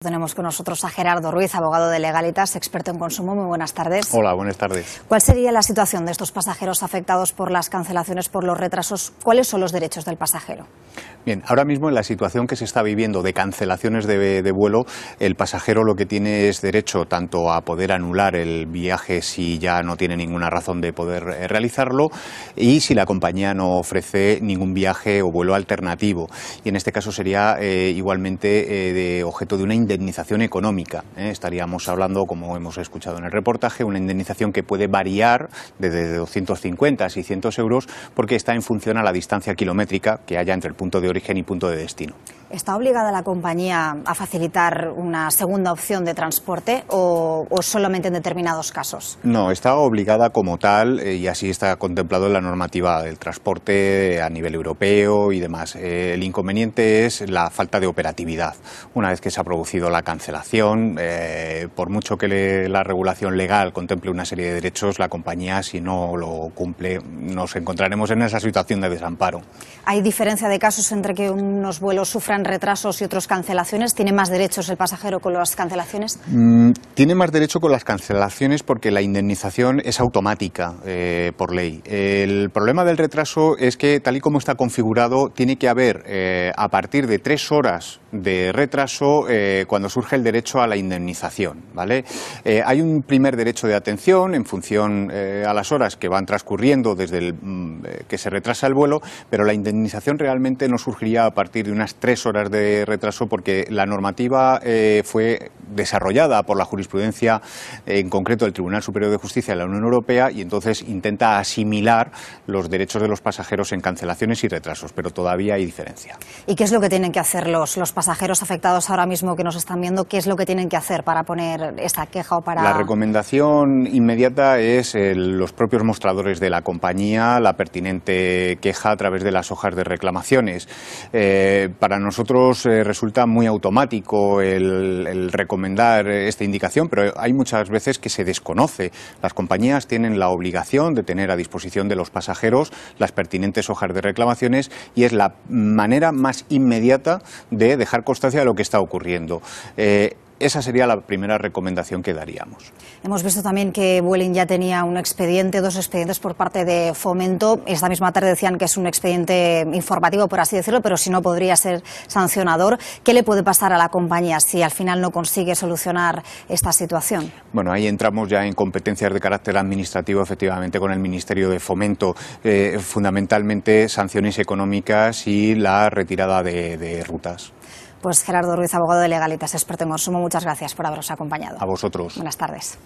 Tenemos con nosotros a Gerardo Ruiz, abogado de Legalitas, experto en consumo. Muy buenas tardes. Hola, buenas tardes. ¿Cuál sería la situación de estos pasajeros afectados por las cancelaciones, por los retrasos? ¿Cuáles son los derechos del pasajero? Bien, ahora mismo en la situación que se está viviendo de cancelaciones de, vuelo, el pasajero lo que tiene es derecho tanto a poder anular el viaje si ya no tiene ninguna razón de poder eh, realizarlo y si la compañía no ofrece ningún viaje o vuelo alternativo. Y en este caso sería eh, igualmente eh, de objeto de una indemnización económica. ¿eh? Estaríamos hablando, como hemos escuchado en el reportaje, una indemnización que puede variar desde 250 a 600 euros porque está en función a la distancia kilométrica que haya entre el punto de origen y punto de destino. ¿Está obligada la compañía a facilitar una segunda opción de transporte o, solamente en determinados casos? No, está obligada como tal eh, y así está contemplado en la normativa del transporte a nivel europeo y demás. Eh, el inconveniente es la falta de operatividad. Una vez que se ha producido la cancelación, eh, por mucho que la regulación legal contemple una serie de derechos, la compañía, si no lo cumple, nos encontraremos en esa situación de desamparo. ¿Hay diferencia de casos entre que unos vuelos sufran retrasos y otras cancelaciones? ¿Tiene más derechos el pasajero con las cancelaciones? Mm, tiene más derecho con las cancelaciones porque la indemnización es automática eh, por ley. El problema del retraso es que, tal y como está configurado, tiene que haber eh, a partir de tres horas de retraso eh, cuando surge el derecho a la indemnización. ¿vale? hay un primer derecho de atención en función a las horas que van transcurriendo desde el, mm, que se retrasa el vuelo, pero la indemnización realmente no surgiría a partir de unas tres horas horas de retraso porque la normativa eh, fue desarrollada por la jurisprudencia, eh, en concreto del Tribunal Superior de Justicia de la Unión Europea, y entonces intenta asimilar los derechos de los pasajeros en cancelaciones y retrasos, pero todavía hay diferencia. ¿Y qué es lo que tienen que hacer los, pasajeros afectados ahora mismo que nos están viendo? ¿Qué es lo que tienen que hacer para poner esta queja o para...? La recomendación inmediata es eh, los propios mostradores de la compañía, la pertinente queja a través de las hojas de reclamaciones. Eh, para nosotros resulta muy automático el, el recomendar eh, esta indicación, pero hay muchas veces que se desconoce. Las compañías tienen la obligación de tener a disposición de los pasajeros las pertinentes hojas de reclamaciones y es la manera más inmediata de dejar constancia de lo que está ocurriendo. Eh, esa sería la primera recomendación que daríamos. Hemos visto también que Vueling ya tenía un expediente, dos expedientes por parte de Fomento. Esta misma tarde decían que es un expediente informativo, por así decirlo, pero si no podría ser sancionador. ¿Qué le puede pasar a la compañía si al final no consigue solucionar esta situación? Bueno, ahí entramos ya en competencias de carácter administrativo, efectivamente, con el Ministerio de Fomento. Eh, fundamentalmente sanciones económicas y la retirada de rutas. Pues Gerardo Ruiz, abogado de Legalitas, experto en consumo, muchas gracias por haberos acompañado. A vosotros. Buenas tardes.